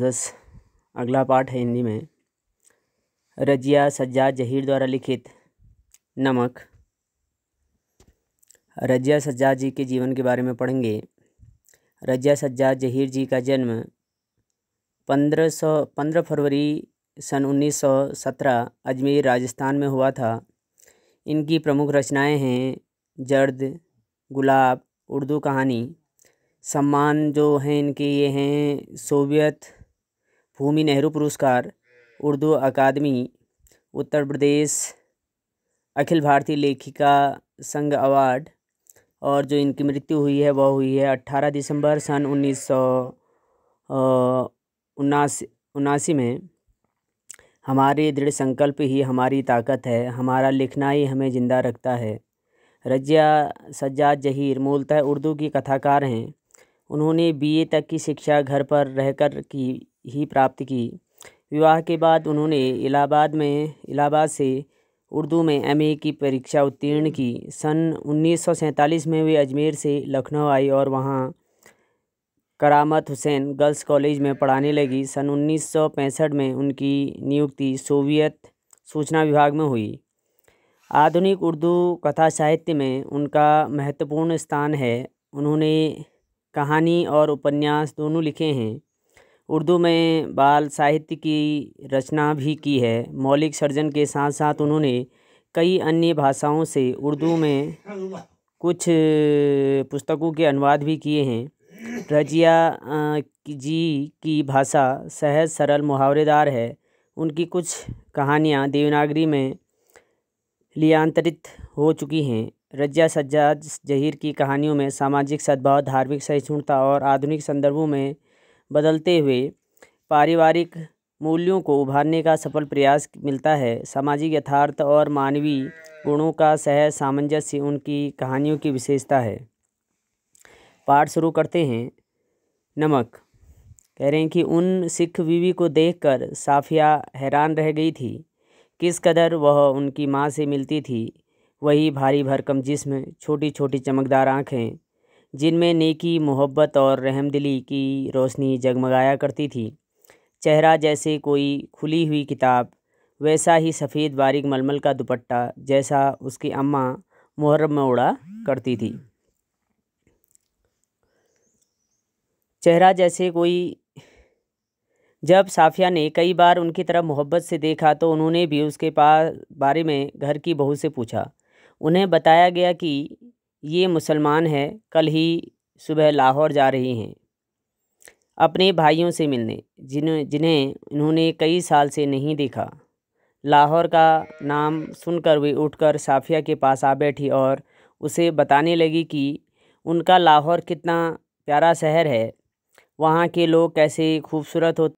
दस अगला पाठ है हिंदी में रजिया सज्जाद जहीर द्वारा लिखित नमक रजिया सज्जाद जी के जीवन के बारे में पढ़ेंगे रजिया सज्जाद जहीर जी का जन्म पंद्रह सौ पंद्रह फरवरी सन उन्नीस सौ सत्रह अजमेर राजस्थान में हुआ था इनकी प्रमुख रचनाएं हैं जर्द गुलाब उर्दू कहानी सम्मान जो हैं इनके ये हैं सोवियत भूमि नेहरू पुरस्कार उर्दू अकादमी उत्तर प्रदेश अखिल भारतीय लेखिका संघ अवार्ड और जो इनकी मृत्यु हुई है वह हुई है अट्ठारह दिसंबर सन उन्नीस सौ उन्नासी उनासी में हमारे दृढ़ संकल्प ही हमारी ताकत है हमारा लिखना ही हमें ज़िंदा रखता है रजिया सज्जाद जहीर मूलतः उर्दू की कथाकार हैं उन्होंने बीए तक की शिक्षा घर पर रहकर की ही प्राप्त की विवाह के बाद उन्होंने इलाहाबाद में इलाहाबाद से उर्दू में एमए की परीक्षा उत्तीर्ण की सन 1947 में वे अजमेर से लखनऊ आई और वहाँ करामत हुसैन गर्ल्स कॉलेज में पढ़ाने लगी सन 1965 में उनकी नियुक्ति सोवियत सूचना विभाग में हुई आधुनिक उर्दू कथा साहित्य में उनका महत्वपूर्ण स्थान है उन्होंने कहानी और उपन्यास दोनों लिखे हैं उर्दू में बाल साहित्य की रचना भी की है मौलिक सर्जन के साथ साथ उन्होंने कई अन्य भाषाओं से उर्दू में कुछ पुस्तकों के अनुवाद भी किए हैं रजिया जी की भाषा सहज सरल मुहावरेदार है उनकी कुछ कहानियाँ देवनागरी में लियांतरित हो चुकी हैं रजिया सज्जाद जहीर की कहानियों में सामाजिक सद्भाव धार्मिक सहिष्णुता और आधुनिक संदर्भों में बदलते हुए पारिवारिक मूल्यों को उभारने का सफल प्रयास मिलता है सामाजिक यथार्थ और मानवीय गुणों का सह सामंजस्य उनकी कहानियों की विशेषता है पाठ शुरू करते हैं नमक कह रहे हैं कि उन सिख बीवी को देखकर साफिया हैरान रह गई थी किस कदर वह उनकी माँ से मिलती थी वही भारी भरकम जिस्म छोटी छोटी चमकदार आँखें जिनमें नेकी मोहब्बत और रहमदिली की रोशनी जगमगाया करती थी चेहरा जैसे कोई खुली हुई किताब वैसा ही सफ़ेद बारीक मलमल का दुपट्टा जैसा उसकी अम्मा मुहर्रम में उड़ा करती थी चेहरा जैसे कोई जब साफिया ने कई बार उनकी तरफ मोहब्बत से देखा तो उन्होंने भी उसके पास बारे में घर की बहू से पूछा उन्हें बताया गया कि ये मुसलमान है कल ही सुबह लाहौर जा रही हैं अपने भाइयों से मिलने जिन्हें जिन्हें इन्होंने कई साल से नहीं देखा लाहौर का नाम सुनकर वे उठकर साफिया के पास आ बैठी और उसे बताने लगी कि उनका लाहौर कितना प्यारा शहर है वहाँ के लोग कैसे खूबसूरत होते